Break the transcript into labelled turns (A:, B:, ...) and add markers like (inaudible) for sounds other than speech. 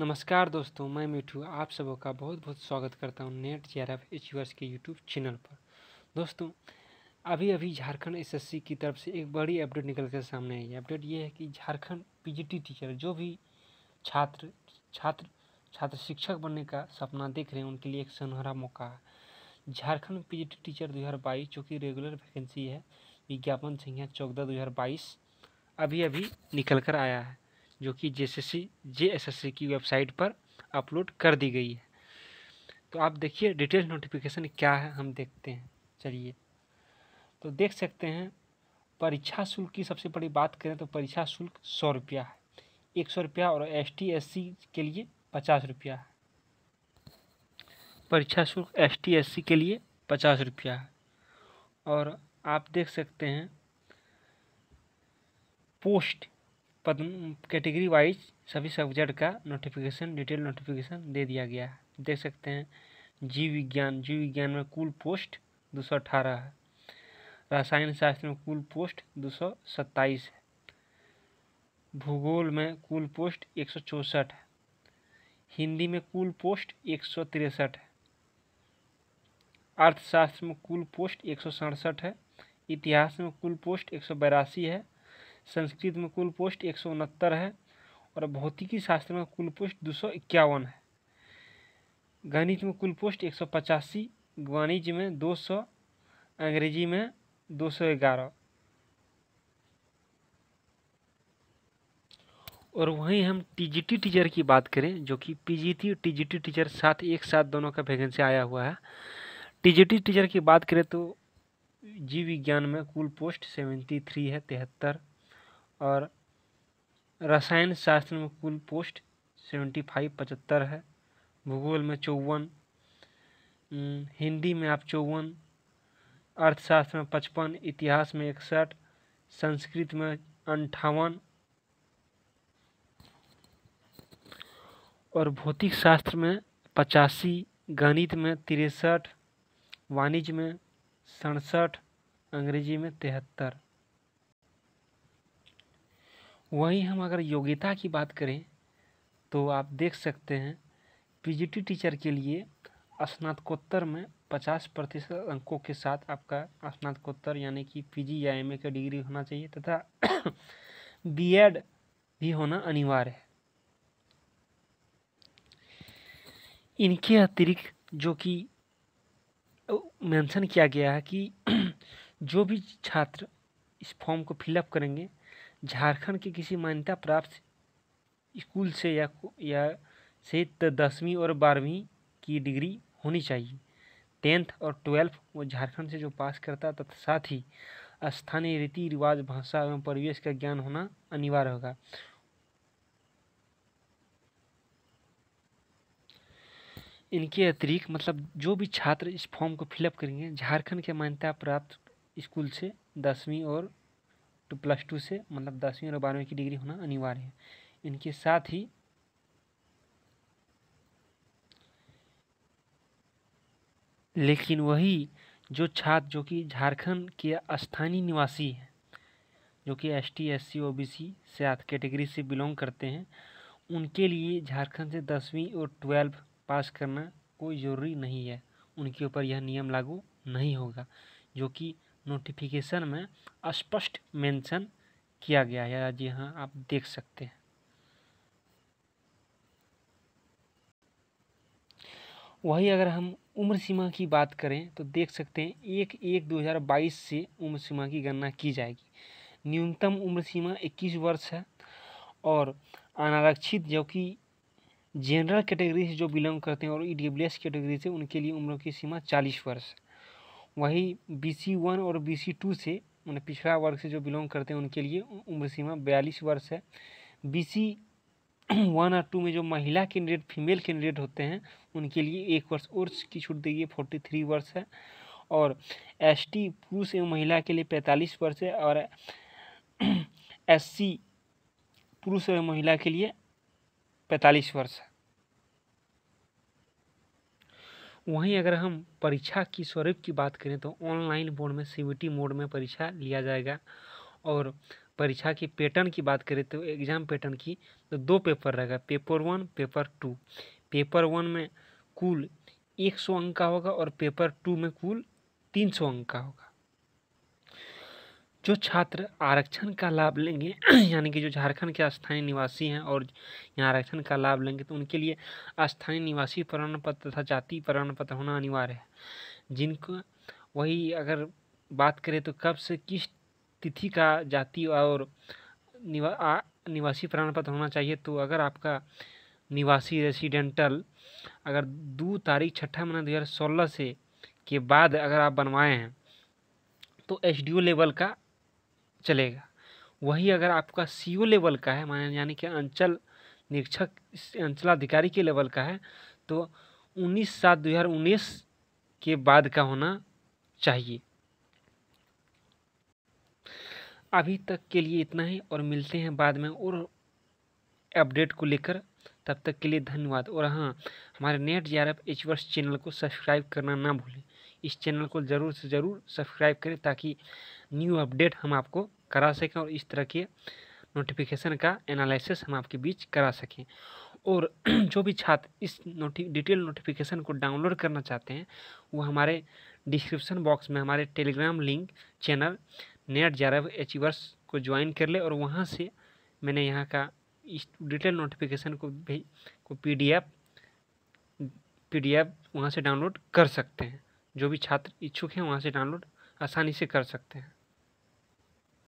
A: नमस्कार दोस्तों मैं मिठू आप सबों का बहुत बहुत स्वागत करता हूँ नेट जे आर एफ के यूट्यूब चैनल पर दोस्तों अभी अभी झारखंड एसएससी की तरफ से एक बड़ी अपडेट निकल कर सामने आई है अपडेट ये है कि झारखंड पीजीटी टीचर जो भी छात्र छात्र छात्र शिक्षक बनने का सपना देख रहे हैं उनके लिए एक सुनहरा मौका है झारखंड टी टीचर 2022 जो कि रेगुलर वैकेंसी है विज्ञापन संख्या चौदह बाईस अभी अभी निकल कर आया है जो कि जे सी की वेबसाइट पर अपलोड कर दी गई है तो आप देखिए डिटेल नोटिफिकेशन क्या है हम देखते हैं चलिए तो देख सकते हैं परीक्षा शुल्क की सबसे बड़ी बात करें तो परीक्षा शुल्क सौ रुपया है एक सौ रुपया और एस टी एस सी के लिए पचास रुपया है परीक्षा शुल्क एस टी एस सी के लिए पचास रुपया है और आप देख सकते हैं पोस्ट पद्म कैटेगरी वाइज सभी सब्जेक्ट का नोटिफिकेशन डिटेल नोटिफिकेशन दे दिया गया है देख सकते हैं जीव विज्ञान जीव विज्ञान में कुल पोस्ट दो सौ अठारह है रसायन शास्त्र में कुल पोस्ट दो सौ सत्ताईस है भूगोल में कुल पोस्ट एक सौ चौंसठ है हिंदी में कुल पोस्ट एक सौ तिरसठ है अर्थशास्त्र में कुल पोस्ट एक सौ सड़सठ है इतिहास में कुल पोस्ट एक सौ बयासी है संस्कृत में कुल पोस्ट एक सौ उनहत्तर है और भौतिकी शास्त्र में कुल पोस्ट दो सौ इक्यावन है गणित में कुल पोस्ट एक सौ पचासी वाणिज्य में दो सौ अंग्रेजी में दो सौ ग्यारह और वहीं हम टीजीटी टीचर की बात करें जो कि पीजीटी और टीजीटी टीचर साथ एक साथ दोनों का वैकेंसी आया हुआ है टीजीटी टीचर की बात करें तो जीव विज्ञान में कुल पोस्ट सेवेंटी थ्री है तिहत्तर और रसायन शास्त्र में कुल पोस्ट सेवेंटी फाइव पचहत्तर है भूगोल में चौवन हिंदी में आप चौवन अर्थशास्त्र में पचपन इतिहास में इकसठ संस्कृत में अंठावन और भौतिक शास्त्र में पचासी गणित में तिरसठ वाणिज्य में सड़सठ अंग्रेजी में तिहत्तर वहीं हम अगर योग्यता की बात करें तो आप देख सकते हैं पीजीटी टीचर के लिए स्नातकोत्तर में पचास प्रतिशत अंकों के साथ आपका स्नातकोत्तर यानी कि पीजी या एमए का डिग्री होना चाहिए तथा (coughs) बीएड भी होना अनिवार्य है इनके अतिरिक्त जो कि मेंशन किया गया है कि (coughs) जो भी छात्र इस फॉर्म को फिलअप करेंगे झारखंड के किसी मान्यता प्राप्त स्कूल से या या से दसवीं और बारहवीं की डिग्री होनी चाहिए टेंथ और ट्वेल्थ वो झारखंड से जो पास करता तथा साथ ही स्थानीय रीति रिवाज भाषा एवं परिवेश का ज्ञान होना अनिवार्य होगा इनके अतिरिक्त मतलब जो भी छात्र इस फॉर्म को फिलअप करेंगे झारखंड के मान्यता प्राप्त स्कूल से दसवीं और टू प्लस टू से मतलब दसवीं और बारहवीं की डिग्री होना अनिवार्य है इनके साथ ही लेकिन वही जो छात्र जो कि झारखंड के स्थानीय निवासी हैं जो कि S T S C O B C से आठ कैटेगरी से बिलोंग करते हैं उनके लिए झारखंड से दसवीं और ट्वेल्व पास करना कोई ज़रूरी नहीं है उनके ऊपर यह नियम लागू नहीं होगा जो कि नोटिफिकेशन में स्पष्ट मेंशन किया गया है जी हाँ आप देख सकते हैं वही अगर हम उम्र सीमा की बात करें तो देख सकते हैं एक एक 2022 से उम्र सीमा की गणना की जाएगी न्यूनतम उम्र सीमा 21 वर्ष है और अनारक्षित जो कि जनरल कैटेगरी से जो बिलोंग करते हैं और ई डब्ल्यू कैटेगरी से उनके लिए उम्र की सीमा 40 वर्ष है वही बी सी वन और बी सी टू से मैंने मतलब पिछड़ा वर्ग से जो बिलोंग करते हैं उनके लिए उम्र सीमा बयालीस वर्ष है बी सी वन और टू में जो महिला कैंडिडेट फीमेल कैंडिडेट होते हैं उनके लिए एक वर्ष और की छूट दी गई फोर्टी थ्री वर्ष है और एस टी पुरुष एवं महिला के लिए पैंतालीस वर्ष है और एस सी पुरुष एवं महिला के लिए पैंतालीस वर्ष है वहीं अगर हम परीक्षा की स्वरूप की बात करें तो ऑनलाइन बोर्ड में सी मोड में परीक्षा लिया जाएगा और परीक्षा की पैटर्न की बात करें तो एग्ज़ाम पैटर्न की तो दो पेपर रहेगा paper one paper two paper one में कुल एक सौ अंक का होगा और पेपर टू में कुल तीन सौ अंक का होगा जो छात्र आरक्षण का लाभ लेंगे (clears throat) यानी कि जो झारखंड के स्थानीय निवासी हैं और यहाँ आरक्षण का लाभ लेंगे तो उनके लिए स्थानीय निवासी प्रमाण पत्र तथा जाति प्रमाण पत्र होना अनिवार्य है जिनको वही अगर बात करें तो कब से किस तिथि का जाति और निवा आ, निवासी प्रमाण पत्र होना चाहिए तो अगर आपका निवासी रेसिडेंटल अगर दो तारीख छठा महीना दो हज़ार सोलह से के बाद अगर आप बनवाए हैं तो एच लेवल का चलेगा वही अगर आपका सी लेवल का है मान यानी कि अंचल निरीक्षक अंचलाधिकारी के लेवल का है तो उन्नीस सात दो हज़ार उन्नीस के बाद का होना चाहिए अभी तक के लिए इतना ही और मिलते हैं बाद में और अपडेट को लेकर तब तक के लिए धन्यवाद और हाँ हमारे NET G R F H channel को सब्सक्राइब करना ना भूलें इस चैनल को ज़रूर से ज़रूर सब्सक्राइब करें ताकि न्यू अपडेट हम आपको करा सकें और इस तरह के नोटिफिकेशन का एनालिसिस हम आपके बीच करा सकें और (clears throat) जो भी छात्र इस नोटि डिटेल नोटिफिकेशन को डाउनलोड करना चाहते हैं वो हमारे डिस्क्रिप्शन बॉक्स में हमारे टेलीग्राम लिंक चैनल नेट जारव एचीवर्स को ज्वाइन कर ले और वहाँ से मैंने यहाँ का इस डिटेल नोटिफिकेशन को भी को पीडीएफ पीडीएफ वहाँ से डाउनलोड कर सकते हैं जो भी छात्र इच्छुक हैं वहाँ से डाउनलोड आसानी से कर सकते हैं